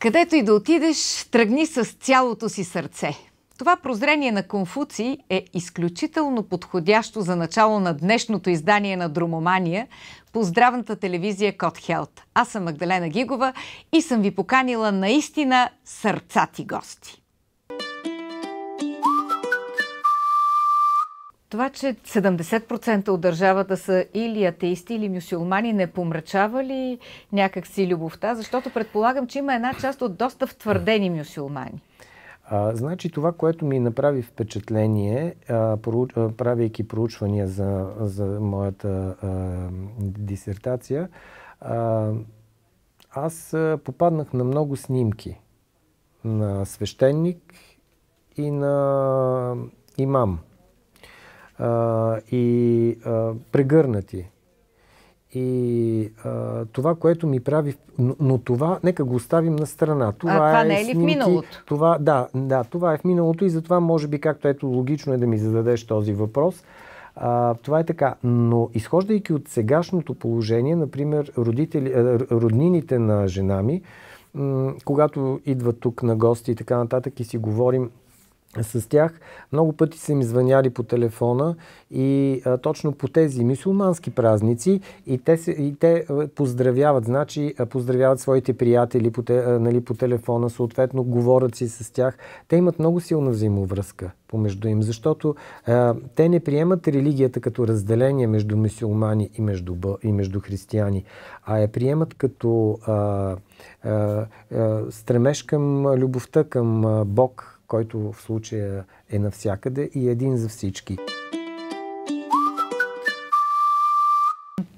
Където и да отидеш, тръгни с цялото си сърце. Това прозрение на Конфуций е изключително подходящо за начало на днешното издание на Дромомания по здравната телевизия Кот Хелт. Аз съм Магдалена Гигова и съм ви поканила наистина сърцати гости. Това, че 70% от държавата са или атеисти, или мюсюлмани, не помрачава ли някакси любовта? Защото предполагам, че има една част от доста втвърдени мюсюлмани. А, значи това, което ми направи впечатление, а, правейки проучвания за, за моята а, дисертация, а, аз попаднах на много снимки на свещеник и на имам а, и а, прегърнати. И а, това, което ми прави... Но, но това, нека го оставим на страна. Това, а, това е не е ли снимки, в миналото? Това, да, да, това е в миналото и затова може би, както ето логично е да ми зададеш този въпрос, а, това е така. Но изхождайки от сегашното положение, например, родители, роднините на жена ми, когато идват тук на гости и така нататък и си говорим с тях. Много пъти са ми звъняли по телефона и а, точно по тези мисулмански празници и те, се, и те поздравяват, значи поздравяват своите приятели по, те, нали, по телефона, съответно говорят си с тях. Те имат много силна взаимовръзка помежду им, защото а, те не приемат религията като разделение между мисулмани и между, и между християни, а я приемат като а, а, а, стремеж към любовта към Бог, който в случая е навсякъде и е един за всички.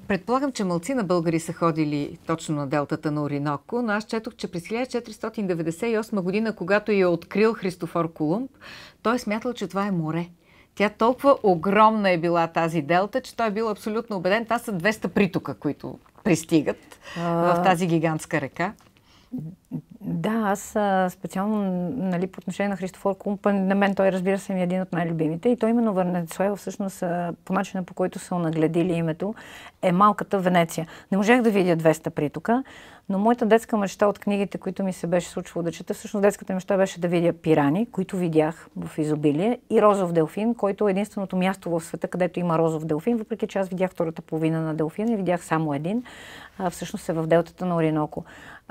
Предполагам, че мълци на българи са ходили точно на делтата на Ориноко, но аз четох, че през 1498 година, когато я е открил Христофор Колумб, той е смятал, че това е море. Тя толкова огромна е била тази делта, че той е бил абсолютно убеден. Това са 200 притока, които пристигат а... в тази гигантска река. Да, аз специално нали, по отношение на Христофор Кумпан, на мен той разбира се ми е един от най-любимите и той именно Венецуела всъщност по начина по който са нагледили името е малката Венеция. Не можах да видя 200 притока, но моята детска мечта от книгите, които ми се беше случвало да чета, всъщност детската мечта беше да видя пирани, които видях в изобилие, и розов делфин, който е единственото място в света, където има розов делфин, въпреки че аз видях втората половина на делфина и видях само един, а, всъщност е в делтата на Ориноко.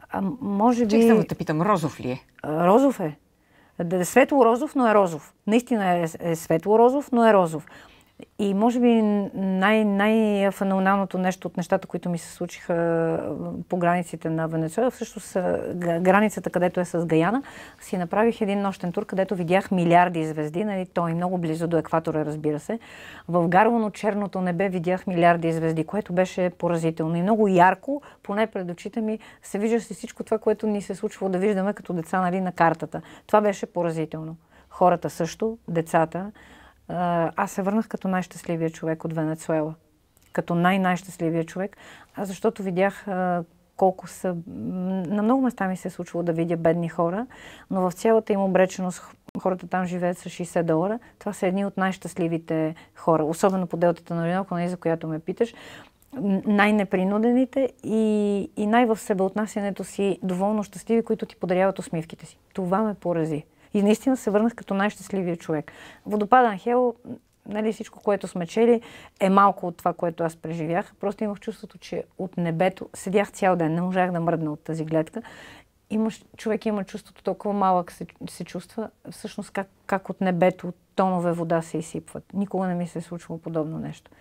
А, може би... Чек само те питам, розов ли е? Розов е. е светло розов, но е розов. Наистина е, е светло розов, но е розов. И може би най- най нещо от нещата, които ми се случиха по границите на Венецуела, всъщност границата, където е с Гаяна, си направих един нощен тур, където видях милиарди звезди. Нали? Той е много близо до екватора, разбира се. В гарвано-черното небе видях милиарди звезди, което беше поразително и много ярко, поне пред очите ми, се си всичко това, което ни се случвало да виждаме като деца нали, на картата. Това беше поразително. Хората също, децата аз се върнах като най-щастливия човек от Венецуела. Като най-най-щастливия човек, а защото видях а, колко са... На много места ми се е случило да видя бедни хора, но в цялата им обреченост хората там живеят с 60 долара. Това са едни от най-щастливите хора, особено по делтата на Ринок, нали, за която ме питаш най-непринудените и, и най-в отнасянето си доволно щастливи, които ти подаряват усмивките си. Това ме порази. И наистина се върнах като най-щастливия човек. Водопада на Хел, нали, всичко, което сме чели, е малко от това, което аз преживях. Просто имах чувството, че от небето седях цял ден, не можах да мръдна от тази гледка. Имаш, човек има чувството, толкова малък се, се чувства, всъщност как, как от небето, тонове вода се изсипват. Никога не ми се е случило подобно нещо.